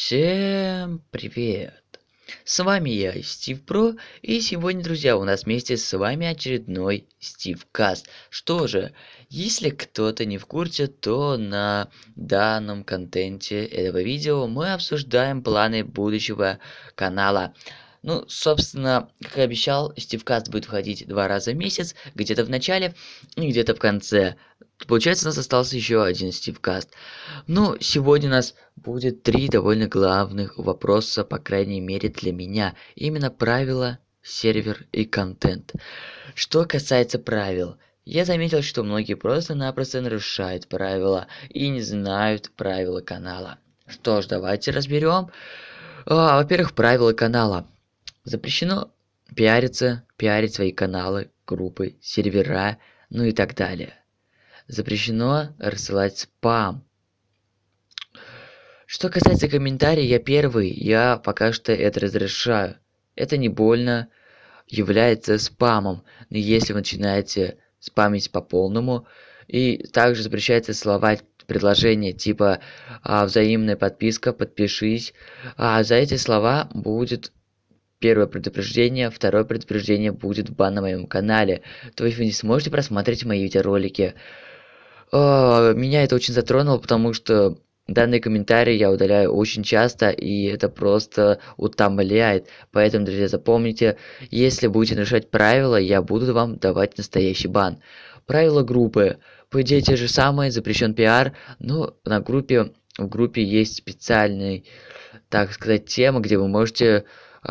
Всем привет! С вами я, Стив Про, и сегодня, друзья, у нас вместе с вами очередной Стив Каст. Что же, если кто-то не в курсе, то на данном контенте этого видео мы обсуждаем планы будущего канала – ну, собственно, как и обещал, Стивкаст будет выходить два раза в месяц, где-то в начале и где-то в конце. Получается, у нас остался еще один Стивкаст. Ну, сегодня у нас будет три довольно главных вопроса, по крайней мере для меня. Именно правила, сервер и контент. Что касается правил – я заметил, что многие просто-напросто нарушают правила и не знают правила канала. Что ж, давайте разберем. А, во-первых, правила канала. Запрещено пиариться, пиарить свои каналы, группы, сервера, ну и так далее. Запрещено рассылать спам. Что касается комментариев, я первый, я пока что это разрешаю. Это не больно, является спамом, но если вы начинаете спамить по полному, и также запрещается словать предложения типа а, взаимная подписка, подпишись. А за эти слова будет первое предупреждение, второе предупреждение будет бан на моем канале. То есть вы не сможете просмотреть мои видеоролики. О, а, меня это очень затронуло, потому что данные комментарии я удаляю очень часто, и это просто утомляет. Поэтому, друзья, запомните, если будете нарушать правила, я буду вам давать настоящий бан. Правила группы. По идее, те же самые, запрещен пиар, но на группе, в группе есть специальный, так сказать, тема, где вы можете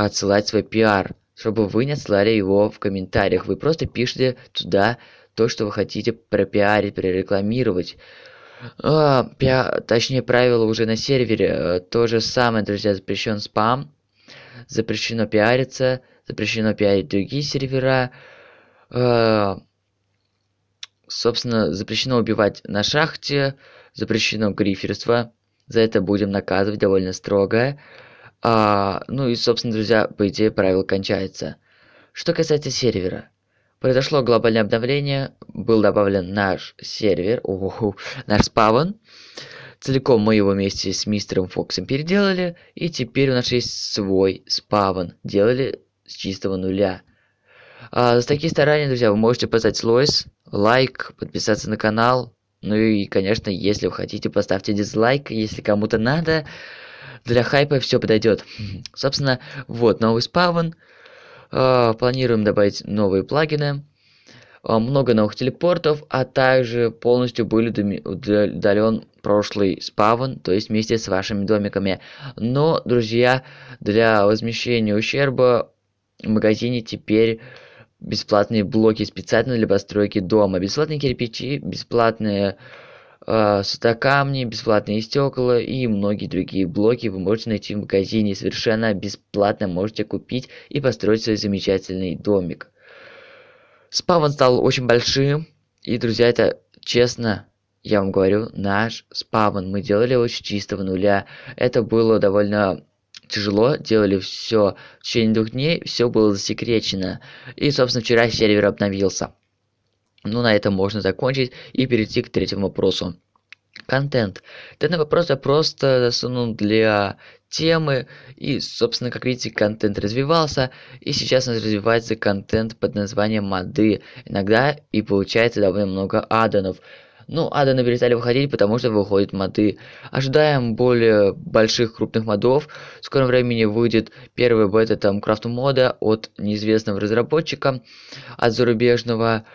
отсылать свой пиар, чтобы вы не отсылали его в комментариях. Вы просто пишите туда то, что вы хотите пропиарить, прорекламировать. А, пиар, точнее, правила уже на сервере. То же самое, друзья, запрещен спам, запрещено пиариться, запрещено пиарить другие сервера. А, собственно, запрещено убивать на шахте, запрещено гриферство. За это будем наказывать довольно строгое а, ну и, собственно, друзья, по идее правило кончается. Что касается сервера. Произошло глобальное обновление, был добавлен наш сервер, уху, наш спавн. Целиком мы его вместе с мистером Фоксом переделали, и теперь у нас есть свой спавн. Делали с чистого нуля. А, за такие старания, друзья, вы можете поставить лойс, лайк, подписаться на канал. Ну и, конечно, если вы хотите, поставьте дизлайк, если кому-то надо для хайпа все подойдет. Собственно, вот новый спавн. А, планируем добавить новые плагины а, много новых телепортов, а также полностью был удален прошлый спавн, то есть вместе с вашими домиками. Но, друзья, для возмещения ущерба в магазине теперь бесплатные блоки специально для постройки дома, бесплатные кирпичи, бесплатные Э, сотокамни, бесплатные стекла и многие другие блоки вы можете найти в магазине. Совершенно бесплатно можете купить и построить свой замечательный домик. Спавн стал очень большим. И, друзья, это честно, я вам говорю, наш спавн. Мы делали очень чистого нуля. Это было довольно тяжело, делали все в течение двух дней, все было засекречено. И, собственно, вчера сервер обновился. Ну, на этом можно закончить и перейти к третьему вопросу. Контент. Данный вопрос я просто засунул для темы, и, собственно, как видите, контент развивался, и сейчас у нас развивается контент под названием моды. Иногда и получается довольно много аддонов. Ну, аддоны перестали выходить, потому что выходят моды. Ожидаем более больших крупных модов. В скором времени выйдет первый бета там крафт мода от неизвестного разработчика, от зарубежного.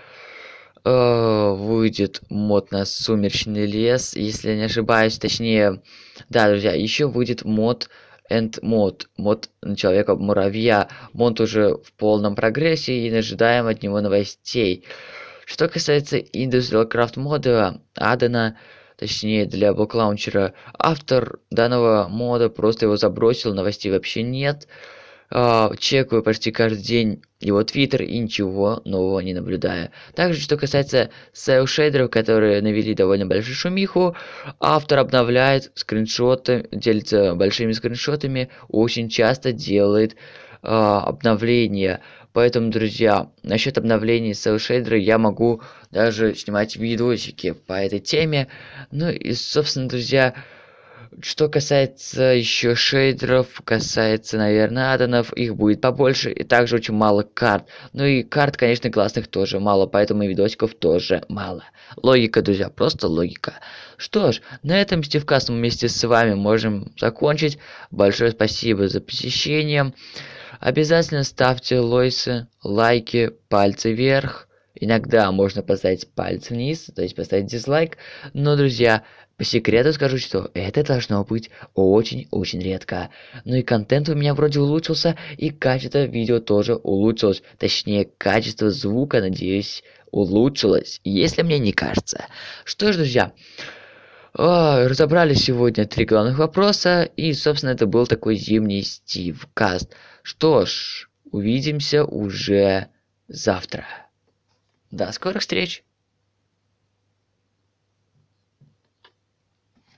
Э, выйдет мод на сумеречный лес, если я не ошибаюсь, точнее, да, друзья, еще выйдет мод End мод, мод на человека-муравья. Мод уже в полном прогрессе и ожидаем от него новостей. Что касается Industrial Craft мода Адена, точнее для блок-лаунчера, автор данного мода просто его забросил, новостей вообще Нет. А, чекаю почти каждый день его твиттер и ничего нового не наблюдаю. Также, что касается сейл-шейдеров, которые навели довольно большую шумиху, автор обновляет скриншоты, делится большими скриншотами, очень часто делает э, обновления. Поэтому, друзья, насчет обновлений сейл-шейдера я могу даже снимать видосики по этой теме. Ну и, собственно, друзья, что касается еще шейдеров, касается, наверное, аддонов, их будет побольше, и также очень мало карт. Ну и карт, конечно, классных тоже мало, поэтому и видосиков тоже мало. Логика, друзья, просто логика. Что ж, на этом Стивкаст мы вместе с вами можем закончить. Большое спасибо за посещение. Обязательно ставьте лойсы, лайки, пальцы вверх. Иногда можно поставить палец вниз, то есть поставить дизлайк. Но, друзья, по секрету скажу, что это должно быть очень-очень редко. Ну и контент у меня вроде улучшился, и качество видео тоже улучшилось. Точнее, качество звука, надеюсь, улучшилось, если мне не кажется. Что ж, друзья... О, а, разобрали сегодня три главных вопроса, и, собственно, это был такой зимний Стив Каст. Что ж, увидимся уже завтра до скорых встреч